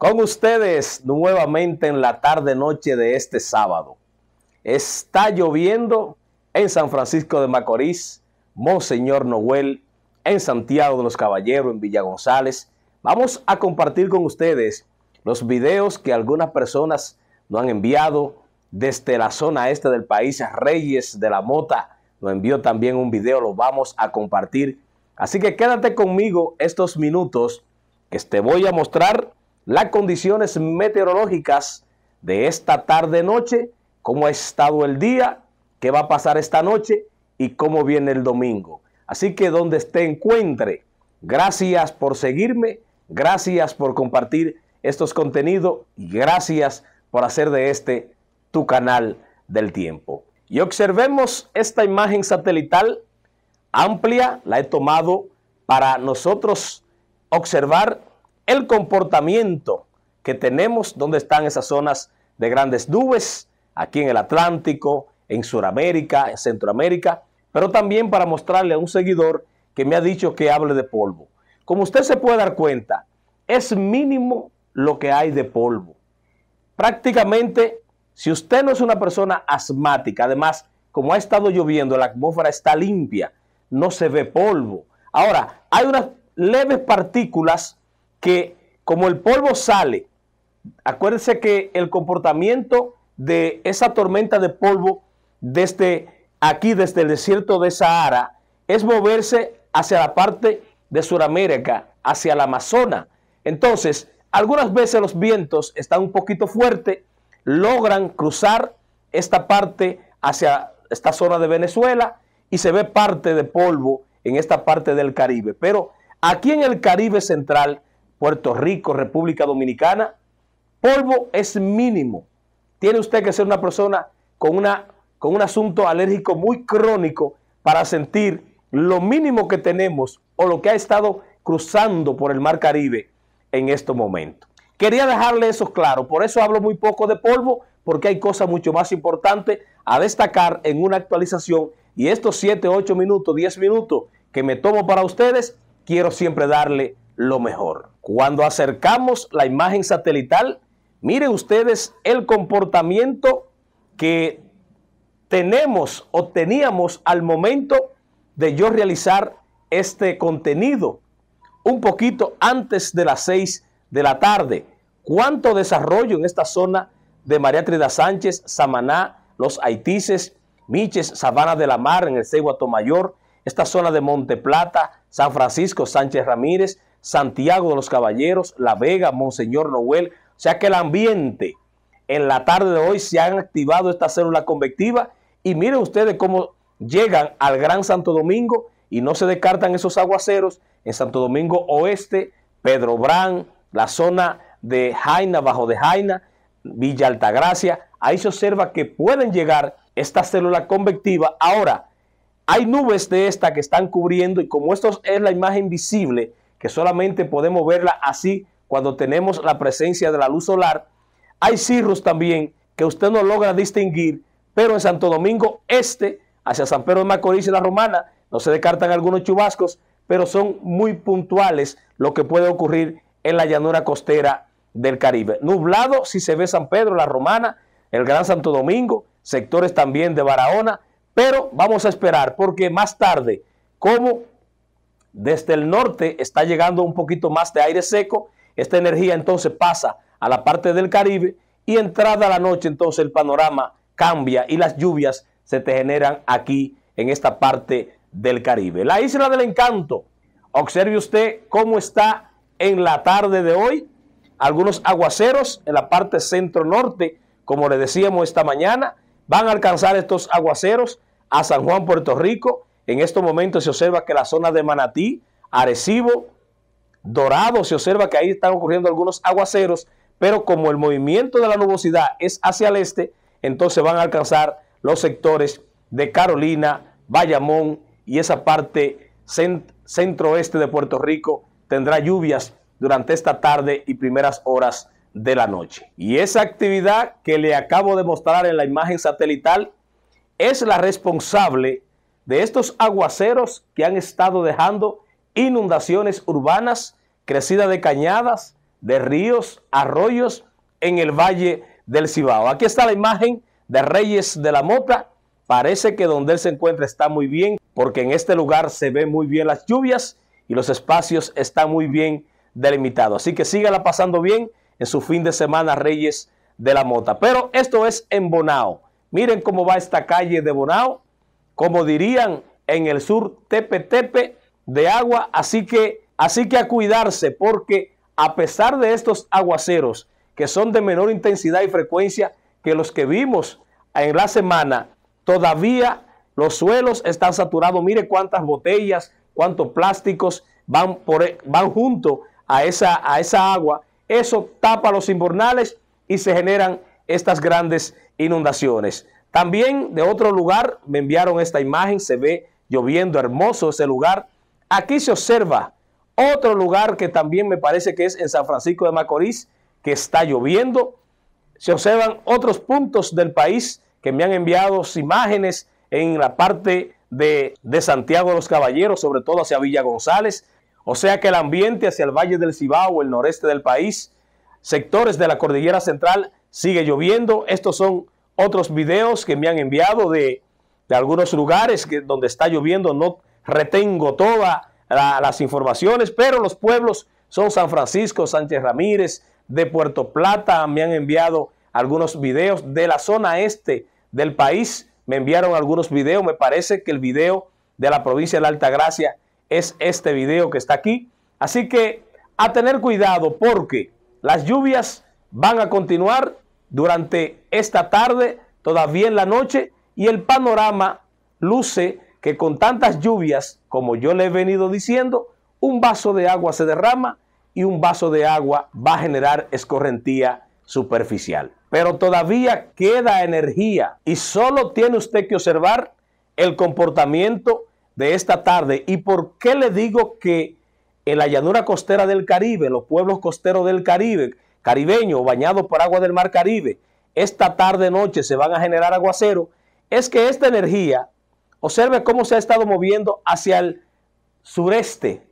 Con ustedes nuevamente en la tarde noche de este sábado. Está lloviendo en San Francisco de Macorís, Monseñor Noel, en Santiago de los Caballeros, en Villa González. Vamos a compartir con ustedes los videos que algunas personas nos han enviado desde la zona este del país. Reyes de la Mota nos envió también un video, lo vamos a compartir. Así que quédate conmigo estos minutos que te voy a mostrar las condiciones meteorológicas de esta tarde-noche, cómo ha estado el día, qué va a pasar esta noche y cómo viene el domingo. Así que donde esté encuentre, gracias por seguirme, gracias por compartir estos contenidos y gracias por hacer de este tu canal del tiempo. Y observemos esta imagen satelital amplia, la he tomado para nosotros observar el comportamiento que tenemos, donde están esas zonas de grandes nubes, aquí en el Atlántico, en Sudamérica, en Centroamérica, pero también para mostrarle a un seguidor que me ha dicho que hable de polvo. Como usted se puede dar cuenta, es mínimo lo que hay de polvo. Prácticamente, si usted no es una persona asmática, además, como ha estado lloviendo, la atmósfera está limpia, no se ve polvo. Ahora, hay unas leves partículas que como el polvo sale, acuérdense que el comportamiento de esa tormenta de polvo desde aquí, desde el desierto de Sahara, es moverse hacia la parte de Sudamérica, hacia el Amazonas. Entonces, algunas veces los vientos están un poquito fuertes, logran cruzar esta parte hacia esta zona de Venezuela y se ve parte de polvo en esta parte del Caribe. Pero aquí en el Caribe central Puerto Rico, República Dominicana, polvo es mínimo. Tiene usted que ser una persona con, una, con un asunto alérgico muy crónico para sentir lo mínimo que tenemos o lo que ha estado cruzando por el Mar Caribe en estos momentos. Quería dejarle eso claro, por eso hablo muy poco de polvo, porque hay cosas mucho más importantes a destacar en una actualización y estos 7, 8 minutos, 10 minutos que me tomo para ustedes, quiero siempre darle lo mejor. Cuando acercamos la imagen satelital, miren ustedes el comportamiento que tenemos o teníamos al momento de yo realizar este contenido un poquito antes de las 6 de la tarde. ¿Cuánto desarrollo en esta zona de María Trida Sánchez, Samaná, Los Haitises, Miches, Sabana de la Mar, en el Mayor esta zona de Monte Plata, San Francisco, Sánchez Ramírez, Santiago de los Caballeros, La Vega, Monseñor Noel. O sea que el ambiente en la tarde de hoy se han activado estas células convectivas y miren ustedes cómo llegan al Gran Santo Domingo y no se descartan esos aguaceros en Santo Domingo Oeste, Pedro Brán, la zona de Jaina, Bajo de Jaina, Villa Altagracia. Ahí se observa que pueden llegar estas células convectivas. Ahora, hay nubes de esta que están cubriendo y como esto es la imagen visible, que solamente podemos verla así cuando tenemos la presencia de la luz solar. Hay cirros también que usted no logra distinguir, pero en Santo Domingo Este, hacia San Pedro de Macorís y La Romana, no se descartan algunos chubascos, pero son muy puntuales lo que puede ocurrir en la llanura costera del Caribe. Nublado si se ve San Pedro, La Romana, el Gran Santo Domingo, sectores también de Barahona, pero vamos a esperar porque más tarde, como desde el norte está llegando un poquito más de aire seco. Esta energía entonces pasa a la parte del Caribe y entrada la noche entonces el panorama cambia y las lluvias se te generan aquí en esta parte del Caribe. La isla del encanto. Observe usted cómo está en la tarde de hoy. Algunos aguaceros en la parte centro-norte, como le decíamos esta mañana, van a alcanzar estos aguaceros a San Juan, Puerto Rico en estos momentos se observa que la zona de Manatí, Arecibo, Dorado, se observa que ahí están ocurriendo algunos aguaceros, pero como el movimiento de la nubosidad es hacia el este, entonces van a alcanzar los sectores de Carolina, Bayamón y esa parte centro-oeste de Puerto Rico tendrá lluvias durante esta tarde y primeras horas de la noche. Y esa actividad que le acabo de mostrar en la imagen satelital es la responsable de estos aguaceros que han estado dejando inundaciones urbanas, crecida de cañadas, de ríos, arroyos en el Valle del Cibao. Aquí está la imagen de Reyes de la Mota. Parece que donde él se encuentra está muy bien, porque en este lugar se ven muy bien las lluvias y los espacios están muy bien delimitados. Así que sígala pasando bien en su fin de semana, Reyes de la Mota. Pero esto es en Bonao. Miren cómo va esta calle de Bonao como dirían en el sur, tepe tepe de agua. Así que, así que a cuidarse, porque a pesar de estos aguaceros que son de menor intensidad y frecuencia que los que vimos en la semana, todavía los suelos están saturados. Mire cuántas botellas, cuántos plásticos van, por, van junto a esa, a esa agua. Eso tapa los invernales y se generan estas grandes inundaciones. También de otro lugar me enviaron esta imagen, se ve lloviendo hermoso ese lugar. Aquí se observa otro lugar que también me parece que es en San Francisco de Macorís, que está lloviendo. Se observan otros puntos del país que me han enviado imágenes en la parte de, de Santiago de los Caballeros, sobre todo hacia Villa González. O sea que el ambiente hacia el Valle del Cibao, el noreste del país, sectores de la Cordillera Central, sigue lloviendo. Estos son otros videos que me han enviado de, de algunos lugares que, donde está lloviendo. No retengo todas las informaciones, pero los pueblos son San Francisco, Sánchez Ramírez, de Puerto Plata. Me han enviado algunos videos de la zona este del país. Me enviaron algunos videos. Me parece que el video de la provincia de la Altagracia es este video que está aquí. Así que a tener cuidado porque las lluvias van a continuar durante esta tarde, todavía en la noche, y el panorama luce que con tantas lluvias, como yo le he venido diciendo, un vaso de agua se derrama y un vaso de agua va a generar escorrentía superficial. Pero todavía queda energía y solo tiene usted que observar el comportamiento de esta tarde. ¿Y por qué le digo que en la llanura costera del Caribe, los pueblos costeros del Caribe, caribeño bañado por agua del mar Caribe, esta tarde noche se van a generar aguaceros, es que esta energía, observe cómo se ha estado moviendo hacia el sureste,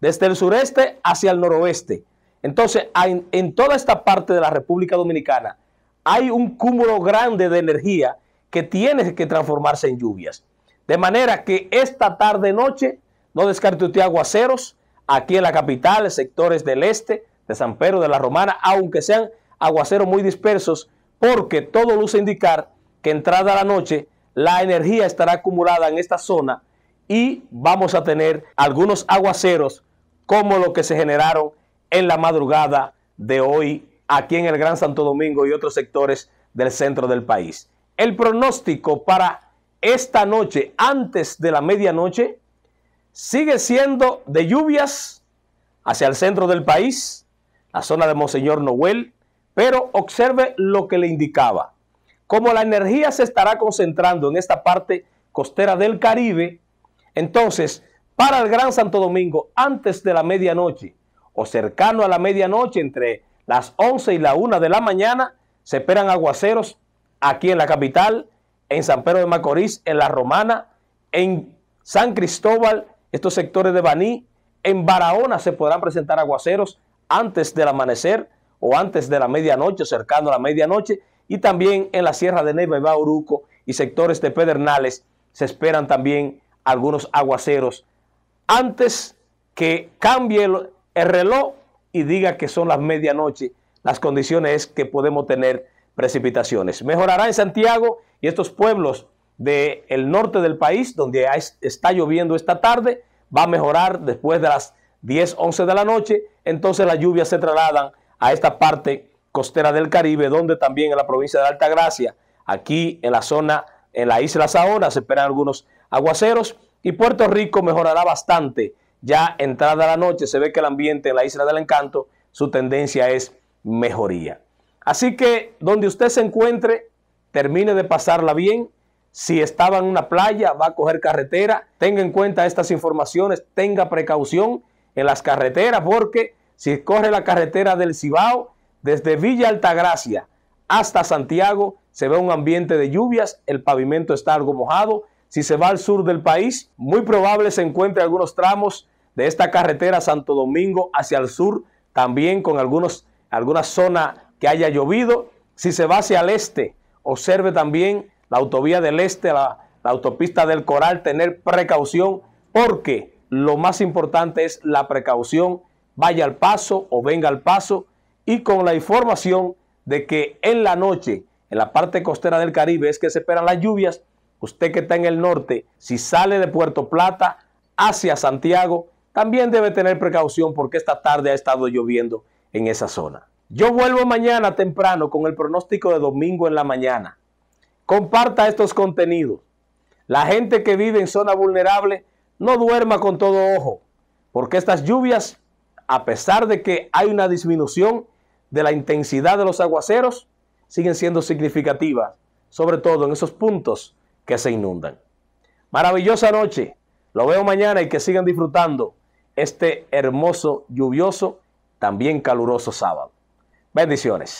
desde el sureste hacia el noroeste. Entonces, en, toda esta parte de la República Dominicana hay un cúmulo grande de energía que tiene que transformarse en lluvias. De manera que esta tarde noche, no descarte usted aguaceros, aquí en la capital, sectores del este, de San Pedro de la Romana, aunque sean aguaceros muy dispersos, porque todo luce indicar que entrada la noche la energía estará acumulada en esta zona y vamos a tener algunos aguaceros como los que se generaron en la madrugada de hoy aquí en el Gran Santo Domingo y otros sectores del centro del país. El pronóstico para esta noche, antes de la medianoche, sigue siendo de lluvias hacia el centro del país, la zona de Monseñor Noel, pero observe lo que le indicaba. Como la energía se estará concentrando en esta parte costera del Caribe, entonces para el Gran Santo Domingo antes de la medianoche o cercano a la medianoche entre las 11 y la 1 de la mañana, se esperan aguaceros aquí en la capital, en San Pedro de Macorís, en La Romana, en San Cristóbal, estos sectores de Baní, en Barahona se podrán presentar aguaceros, antes del amanecer o antes de la medianoche, cercano a la medianoche, y también en la Sierra de Neiva y Bauruco y sectores de Pedernales se esperan también algunos aguaceros antes que cambie el, reloj y diga que son las medianoche, las condiciones es que podemos tener precipitaciones. Mejorará en Santiago y estos pueblos del norte del país, donde está lloviendo esta tarde, va a mejorar después de las 10, 11 de la noche, entonces las lluvias se trasladan a esta parte costera del Caribe, donde también en la provincia de Altagracia, aquí en la zona, en la isla Saona, se esperan algunos aguaceros y Puerto Rico mejorará bastante. Ya entrada la noche se ve que el ambiente en la isla del encanto, su tendencia es mejoría. Así que donde usted se encuentre, termine de pasarla bien. Si estaba en una playa, va a coger carretera. Tenga en cuenta estas informaciones, tenga precaución en las carreteras, porque si corre la carretera del Cibao, desde Villa Altagracia hasta Santiago, se ve un ambiente de lluvias, el pavimento está algo mojado. Si se va al sur del país, muy probable se encuentre algunos tramos de esta carretera Santo Domingo hacia el sur, también con algunos, alguna zona que haya llovido. Si se va hacia el este, observe también la autovía del este, la autopista del Coral, tener precaución porque lo más importante es la precaución, vaya al paso o venga al paso y con la información de que en la noche, en la parte costera del Caribe, es que se esperan las lluvias. Usted que está en el norte, si sale de Puerto Plata hacia Santiago, también debe tener precaución porque esta tarde ha estado lloviendo en esa zona. Yo vuelvo mañana temprano con el pronóstico de domingo en la mañana. Comparta estos contenidos. La gente que vive en zona vulnerable no duerma con todo ojo, porque estas lluvias, a pesar de que hay una disminución de la intensidad de los aguaceros, siguen siendo significativas, sobre todo en esos puntos que se inundan. Maravillosa noche, lo veo mañana y que sigan disfrutando este hermoso, lluvioso, también caluroso sábado. Bendiciones.